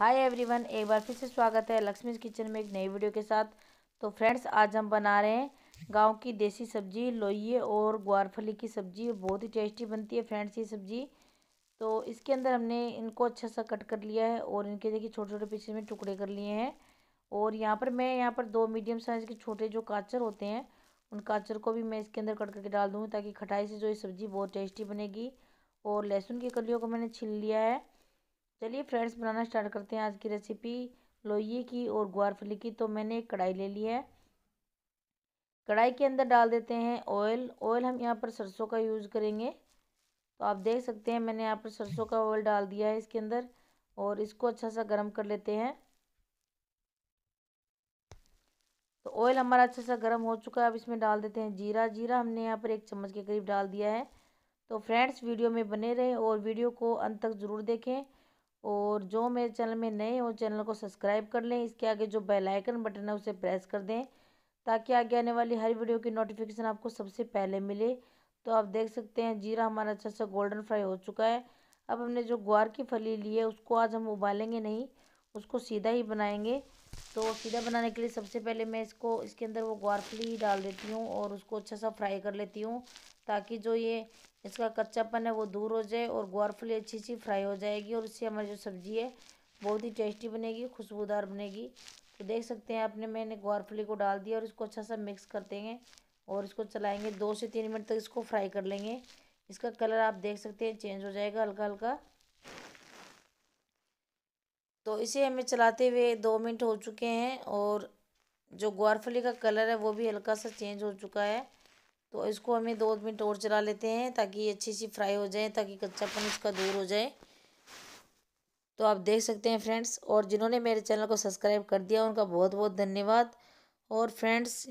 hi everyone एक बार फिर से स्वागत है लक्ष्मी किचन में एक नई वीडियो के साथ तो फ्रेंड्स आज हम बना रहे हैं गांव की देसी सब्जी लोइए और ग्वारफली की सब्जी बहुत ही टेस्टी बनती है फ्रेंड्स ये सब्जी तो इसके अंदर हमने इनको अच्छा सा कट कर लिया है और इनके देखिए छोटे छोटे पीछे में टुकड़े कर लिए हैं और यहाँ पर मैं यहाँ पर दो मीडियम साइज़ के छोटे जो काचर होते हैं उन काचर को भी मैं इसके अंदर कट करके डाल दूँगी ताकि खटाई से जो ये सब्ज़ी बहुत टेस्टी बनेगी और लहसुन की कलियों को मैंने छील लिया है चलिए फ्रेंड्स बनाना स्टार्ट करते हैं आज की रेसिपी लोहिए की और ग्वारफली की तो मैंने एक कढ़ाई ले ली है कढ़ाई के अंदर डाल देते हैं ऑयल ऑयल हम यहाँ पर सरसों का यूज़ करेंगे तो आप देख सकते हैं मैंने यहाँ पर सरसों का ऑयल डाल दिया है इसके अंदर और इसको अच्छा सा गर्म कर लेते हैं तो ऑयल हमारा अच्छा सा गर्म हो चुका है अब इसमें डाल देते हैं जीरा जीरा हमने यहाँ पर एक चम्मच के करीब डाल दिया है तो फ्रेंड्स वीडियो में बने रहें और वीडियो को अंत तक ज़रूर देखें और जो मेरे चैनल में नए हो चैनल को सब्सक्राइब कर लें इसके आगे जो बेल आइकन बटन है उसे प्रेस कर दें ताकि आगे आने वाली हर वीडियो की नोटिफिकेशन आपको सबसे पहले मिले तो आप देख सकते हैं जीरा हमारा अच्छा सा गोल्डन फ्राई हो चुका है अब हमने जो ग्वार की फली ली है उसको आज हम उबालेंगे नहीं उसको सीधा ही बनाएंगे तो सीधा बनाने के लिए सबसे पहले मैं इसको इसके अंदर वो ग्वार फली डाल देती हूँ और उसको अच्छा सा फ्राई कर लेती हूँ ताकि जो ये इसका कच्चापन है वो दूर हो जाए और ग्वारफली अच्छी सी फ्राई हो जाएगी और इससे हमारी जो सब्ज़ी है बहुत ही टेस्टी बनेगी खुशबूदार बनेगी तो देख सकते हैं आपने मैंने ग्वारफली को डाल दिया और इसको अच्छा सा मिक्स कर देंगे और इसको चलाएंगे दो से तीन मिनट तक इसको फ्राई कर लेंगे इसका कलर आप देख सकते हैं चेंज हो जाएगा हल्का हल्का तो इसे हमें चलाते हुए दो मिनट हो चुके हैं और जो ग्वारफली का कलर है वो भी हल्का सा चेंज हो चुका है तो इसको हमें दो मिनट और चला लेते हैं ताकि ये अच्छी सी फ्राई हो जाए ताकि कच्चापन इसका दूर हो जाए तो आप देख सकते हैं फ्रेंड्स और जिन्होंने मेरे चैनल को सब्सक्राइब कर दिया उनका बहुत बहुत धन्यवाद और फ्रेंड्स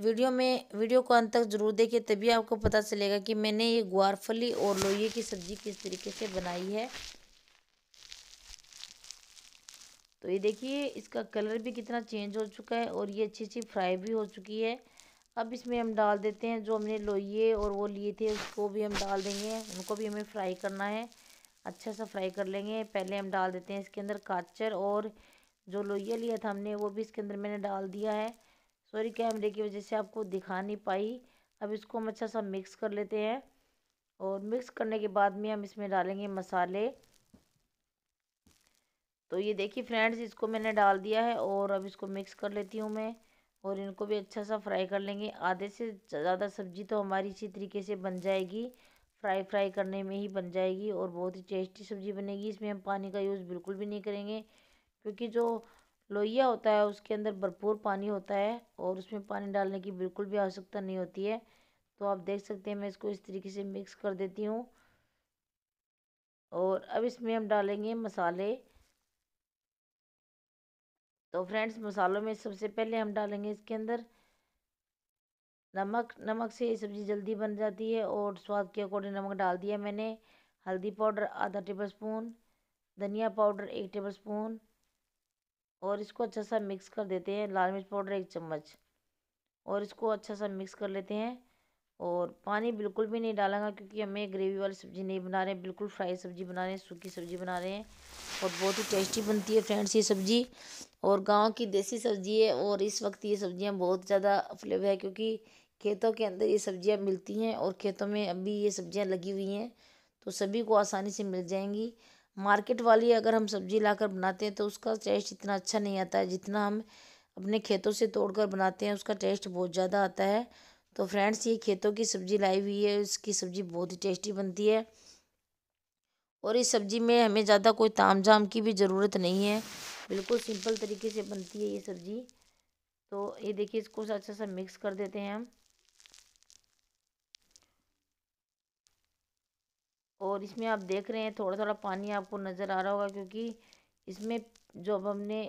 वीडियो में वीडियो को अंत तक जरूर देखिए तभी आपको पता चलेगा कि मैंने ये ग्वारफली और लोहे की सब्ज़ी किस तरीके से बनाई है तो ये देखिए इसका कलर भी कितना चेंज हो चुका है और ये अच्छी अच्छी फ्राई भी हो चुकी है अब इसमें हम डाल देते हैं जो हमने लोइए और वो लिए थे उसको भी हम डाल देंगे उनको भी हमें फ्राई करना है अच्छा सा फ्राई कर लेंगे पहले हम डाल देते हैं इसके अंदर काचर और जो लोइया लिया था हमने वो भी इसके अंदर मैंने डाल दिया है सॉरी कैमरे की वजह से आपको दिखा नहीं पाई अब इसको हम अच्छा सा मिक्स कर लेते हैं और मिक्स करने के बाद में हम इसमें डालेंगे मसाले तो ये देखिए फ्रेंड्स इसको मैंने डाल दिया है और अब इसको मिक्स कर लेती हूँ मैं और इनको भी अच्छा सा फ्राई कर लेंगे आधे से ज़्यादा सब्जी तो हमारी इसी तरीके से बन जाएगी फ्राई फ्राई करने में ही बन जाएगी और बहुत ही टेस्टी सब्ज़ी बनेगी इसमें हम पानी का यूज़ बिल्कुल भी नहीं करेंगे क्योंकि जो लोहिया होता है उसके अंदर भरपूर पानी होता है और उसमें पानी डालने की बिल्कुल भी आवश्यकता नहीं होती है तो आप देख सकते हैं मैं इसको इस तरीके से मिक्स कर देती हूँ और अब इसमें हम डालेंगे मसाले तो फ्रेंड्स मसालों में सबसे पहले हम डालेंगे इसके अंदर नमक नमक से ये सब्ज़ी जल्दी बन जाती है और स्वाद के अकॉर्डिंग नमक डाल दिया मैंने हल्दी पाउडर आधा टेबल स्पून धनिया पाउडर एक टेबल स्पून और इसको अच्छा सा मिक्स कर देते हैं लाल मिर्च पाउडर एक चम्मच और इसको अच्छा सा मिक्स कर लेते हैं और पानी बिल्कुल भी नहीं डालेंगे क्योंकि हमें ग्रेवी वाली सब्ज़ी नहीं बना रहे बिल्कुल फ्राई सब्ज़ी बना रहे हैं सूखी सब्ज़ी बना रहे हैं और बहुत ही टेस्टी बनती है फ्रेंड्स ये सब्ज़ी और गांव की देसी सब्ज़ी है और इस वक्त ये सब्ज़ियाँ बहुत ज़्यादा फ्लेवर है क्योंकि खेतों के अंदर ये सब्ज़ियाँ मिलती हैं और खेतों में अभी ये सब्ज़ियाँ लगी हुई हैं तो सभी को आसानी से मिल जाएंगी मार्केट वाली अगर हम सब्ज़ी लाकर बनाते हैं तो उसका टेस्ट इतना अच्छा नहीं आता है जितना हम अपने खेतों से तोड़कर बनाते हैं उसका टेस्ट बहुत ज़्यादा आता है तो फ्रेंड्स ये खेतों की सब्ज़ी लाई हुई है इसकी सब्ज़ी बहुत ही टेस्टी बनती है और इस सब्ज़ी में हमें ज़्यादा कोई ताम झाम की भी ज़रूरत नहीं है बिल्कुल सिंपल तरीके से बनती है ये सब्ज़ी तो ये देखिए इसको अच्छा सा मिक्स कर देते हैं हम और इसमें आप देख रहे हैं थोड़ा थोड़ा पानी आपको नज़र आ रहा होगा क्योंकि इसमें जो अब हमने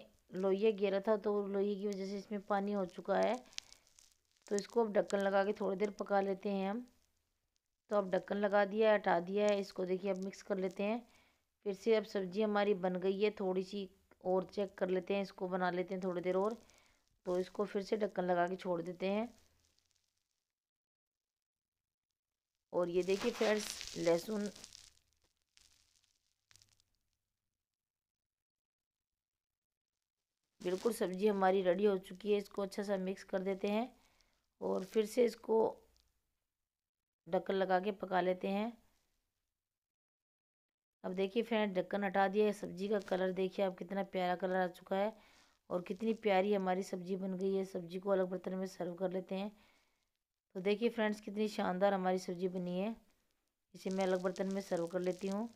लोहिया घेरा था तो लोहिया की वजह से इसमें पानी हो चुका है तो इसको अब ढक्कन लगा के थोड़ी देर पका लेते हैं हम तो अब ढक्कन लगा दिया है हटा दिया है इसको देखिए अब मिक्स कर लेते हैं फिर से अब सब्ज़ी हमारी बन गई है थोड़ी सी और चेक कर लेते हैं इसको बना लेते हैं थोड़ी देर और तो इसको फिर से ढक्कन लगा के छोड़ देते हैं और ये देखिए फ्रेंड्स लहसुन बिल्कुल सब्ज़ी हमारी रेडी हो चुकी है इसको अच्छा सा मिक्स कर देते हैं और फिर से इसको ढक्कन लगा के पका लेते हैं अब देखिए फ्रेंड ढक्कन हटा दिया सब्जी का कलर देखिए अब कितना प्यारा कलर आ चुका है और कितनी प्यारी हमारी सब्जी बन गई है सब्जी को अलग बर्तन में सर्व कर लेते हैं तो देखिए फ्रेंड्स कितनी शानदार हमारी सब्जी बनी है इसे मैं अलग बर्तन में सर्व कर लेती हूँ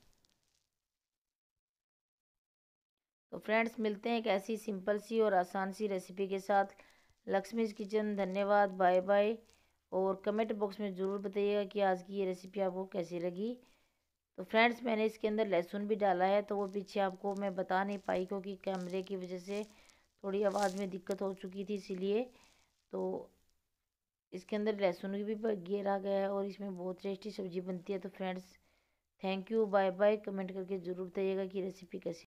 तो फ्रेंड्स मिलते हैं एक ऐसी सिंपल सी और आसान सी रेसिपी के साथ लक्ष्मीज किचन धन्यवाद बाय बाय और कमेंट बॉक्स में ज़रूर बताइएगा कि आज की ये रेसिपी आपको कैसी लगी तो फ्रेंड्स मैंने इसके अंदर लहसुन भी डाला है तो वो पीछे आपको मैं बता नहीं पाई क्योंकि कैमरे की वजह से थोड़ी आवाज़ में दिक्कत हो चुकी थी इसीलिए तो इसके अंदर लहसुन भी आ गया है और इसमें बहुत टेस्टी सब्ज़ी बनती है तो friends thank you bye bye comment करके ज़रूर बताइएगा कि रेसिपी कैसी